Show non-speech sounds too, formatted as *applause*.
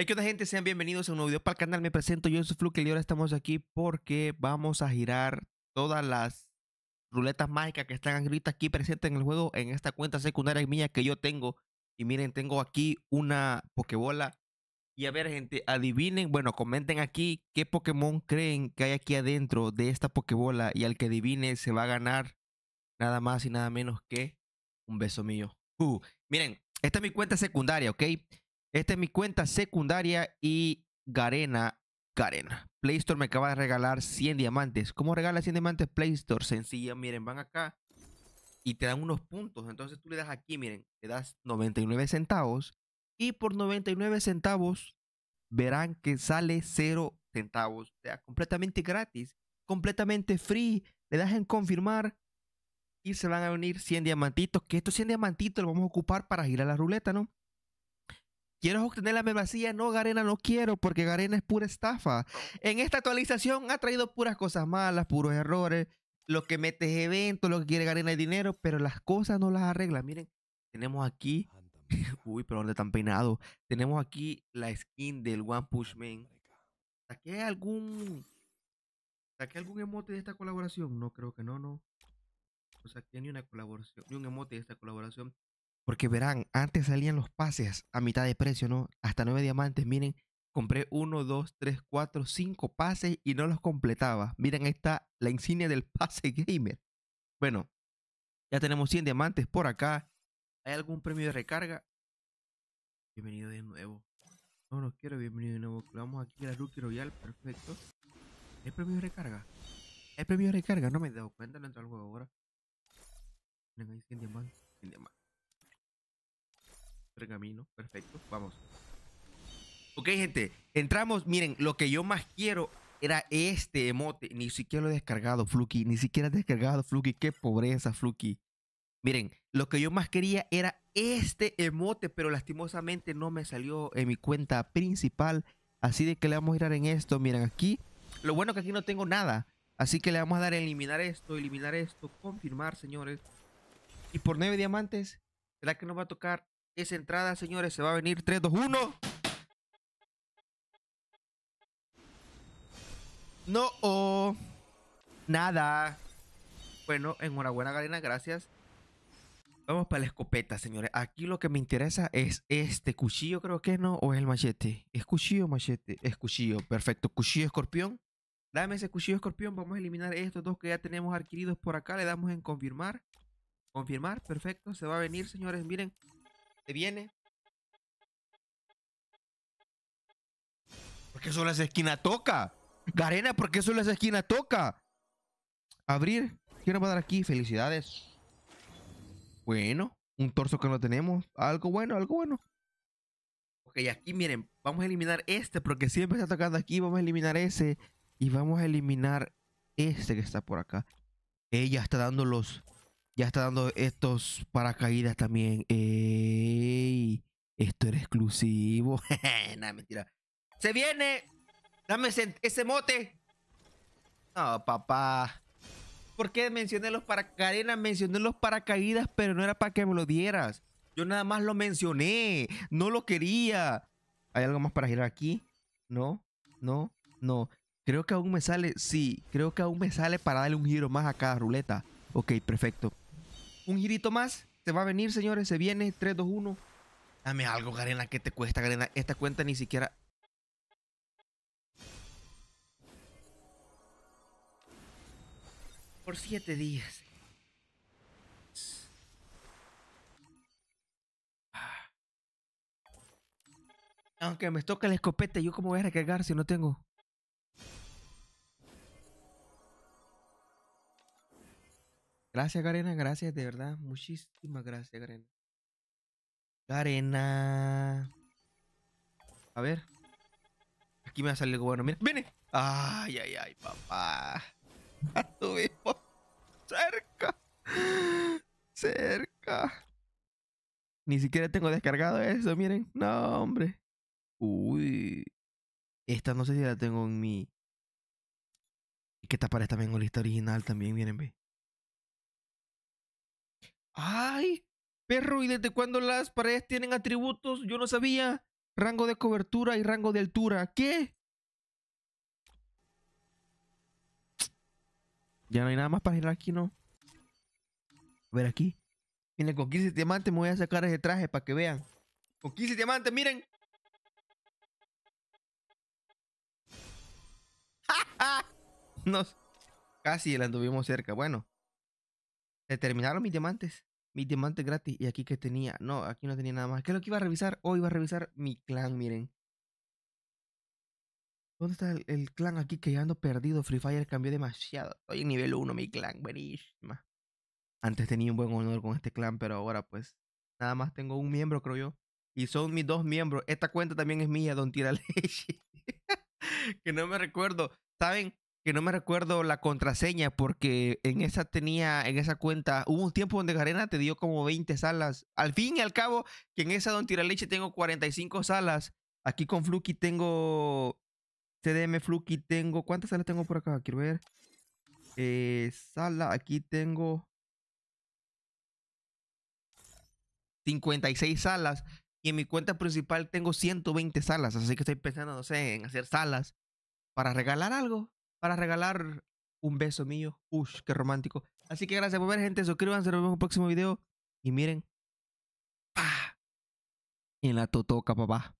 Hey, que gente? Sean bienvenidos a un nuevo video para el canal. Me presento, yo soy Fluke y ahora estamos aquí porque vamos a girar todas las ruletas mágicas que están ahorita aquí presentes en el juego en esta cuenta secundaria mía que yo tengo. Y miren, tengo aquí una Pokébola. Y a ver gente, adivinen, bueno, comenten aquí qué Pokémon creen que hay aquí adentro de esta Pokébola. Y al que adivine se va a ganar nada más y nada menos que un beso mío. Uh, miren, esta es mi cuenta secundaria, ¿ok? Esta es mi cuenta secundaria y Garena, Garena. Play Store me acaba de regalar 100 diamantes. ¿Cómo regala 100 diamantes Play Store? Sencillo, miren, van acá y te dan unos puntos. Entonces tú le das aquí, miren, le das 99 centavos y por 99 centavos verán que sale 0 centavos. O sea, completamente gratis, completamente free. Le das en confirmar y se van a unir 100 diamantitos. Que estos 100 diamantitos los vamos a ocupar para girar la ruleta, ¿no? ¿Quieres obtener la membresía? No, Garena, no quiero, porque Garena es pura estafa. En esta actualización ha traído puras cosas malas, puros errores. Lo que metes eventos, lo que quiere Garena es dinero, pero las cosas no las arregla. Miren, tenemos aquí. *laughs* Uy, pero ¿dónde están peinados? Tenemos aquí la skin del One Push Man. ¿Saqué algún. ¿Saqué algún emote de esta colaboración? No, creo que no, no. o sea ni una colaboración, ni un emote de esta colaboración. Porque verán, antes salían los pases a mitad de precio, ¿no? Hasta nueve diamantes, miren, compré uno, dos, tres, cuatro, cinco pases y no los completaba. Miren, ahí está la insignia del *laughs* pase gamer. Bueno, ya tenemos 100 diamantes por acá. ¿Hay algún premio de recarga? Bienvenido de nuevo. No, no quiero bienvenido de nuevo. Vamos aquí a la Rookie Royal, perfecto. el premio de recarga? el premio de recarga? No me he dado cuenta, no entro al juego ahora. Miren, ahí 100 diamantes camino, Perfecto, vamos. Ok, gente, entramos. Miren, lo que yo más quiero era este emote. Ni siquiera lo he descargado, Fluki, Ni siquiera he descargado, Fluki Qué pobreza, Fluki Miren, lo que yo más quería era este emote, pero lastimosamente no me salió en mi cuenta principal. Así de que le vamos a girar en esto. Miren, aquí. Lo bueno que aquí no tengo nada. Así que le vamos a dar a eliminar esto, eliminar esto, confirmar, señores. Y por 9 diamantes, ¿será que nos va a tocar esa entrada, señores, se va a venir 3, 2, 1. No, oh, nada. Bueno, enhorabuena, Galena, gracias. Vamos para la escopeta, señores. Aquí lo que me interesa es este cuchillo, creo que no, o es el machete. Es cuchillo, machete. Es cuchillo, perfecto. Cuchillo escorpión. Dame ese cuchillo escorpión. Vamos a eliminar estos dos que ya tenemos adquiridos por acá. Le damos en confirmar. Confirmar, perfecto. Se va a venir, señores. Miren, viene. Porque solo las esquinas toca. Garena, porque solo las esquinas toca. Abrir. Quiero dar aquí. Felicidades. Bueno, un torso que no tenemos. Algo bueno, algo bueno. Ok, aquí miren, vamos a eliminar este porque siempre está tocando aquí. Vamos a eliminar ese. Y vamos a eliminar este que está por acá. Ella eh, está dando los. Ya está dando estos paracaídas también. Eh, esto era exclusivo. *laughs* nada mentira. ¡Se viene! ¡Dame ese, mote! No, papá. ¿Por qué mencioné los paracaídas? Mencioné los paracaídas, pero no era para que me lo dieras. Yo nada más lo mencioné. No lo quería. ¿Hay algo más para girar aquí? No, no, no. Creo que aún me sale. Sí, creo que aún me sale para darle un giro más a cada ruleta. Ok, perfecto. Un girito más. Se va a venir, señores. Se viene. 3, 2, 1. Dame algo, Garena. ¿Qué te cuesta, Garena? Esta cuenta ni siquiera... Por siete días. Ah. Aunque me toca la escopeta, ¿yo cómo voy a recargar si no tengo? Gracias, Garena. Gracias, de verdad. Muchísimas gracias, Garena arena. A ver. Aquí me va a salir algo bueno. Mira, viene. Ay, ay, ay, papá. hijo! cerca. Cerca. Ni siquiera tengo descargado eso, miren. No, hombre. Uy. Esta no sé si la tengo en mi. Y que esta para esta lista original también, miren, ve. ¡Ay! Perro, ¿y desde cuándo las paredes tienen atributos? Yo no sabía. Rango de cobertura y rango de altura. ¿Qué? Ya no hay nada más para girar aquí, ¿no? A ver aquí. Miren, con 15 diamantes me voy a sacar ese traje para que vean. Con 15 diamantes, miren. *laughs* Casi la anduvimos cerca. Bueno. Se terminaron mis diamantes. Mi diamante gratis. Y aquí que tenía, no, aquí no tenía nada más. ¿Qué es lo que iba a revisar? Hoy oh, iba a revisar mi clan, miren. ¿Dónde está el, clan aquí que ando perdido? Free Fire cambió demasiado. Estoy en nivel 1, mi clan, buenísima. Antes tenía un buen honor con este clan, pero ahora pues nada más tengo un miembro, creo yo. Y son mis dos miembros. Esta cuenta también es mía, Don Tira Leche. *laughs* que no me recuerdo. ¿Saben? que no me recuerdo la contraseña porque en esa tenía, en esa cuenta, hubo un tiempo donde Garena te dio como 20 salas. Al fin y al cabo, que en esa Don Leche tengo 45 salas. Aquí con Fluky tengo, CDM Fluky tengo, ¿cuántas salas tengo por acá? Quiero ver. Eh, sala, aquí tengo 56 salas. Y en mi cuenta principal tengo 120 salas. Así que estoy pensando, no sé, en hacer salas para regalar algo para regalar un beso mío. Ush, qué romántico. Así que gracias por ver, gente. Suscríbanse, nos vemos en el próximo video. Y miren. En la totoca, papá.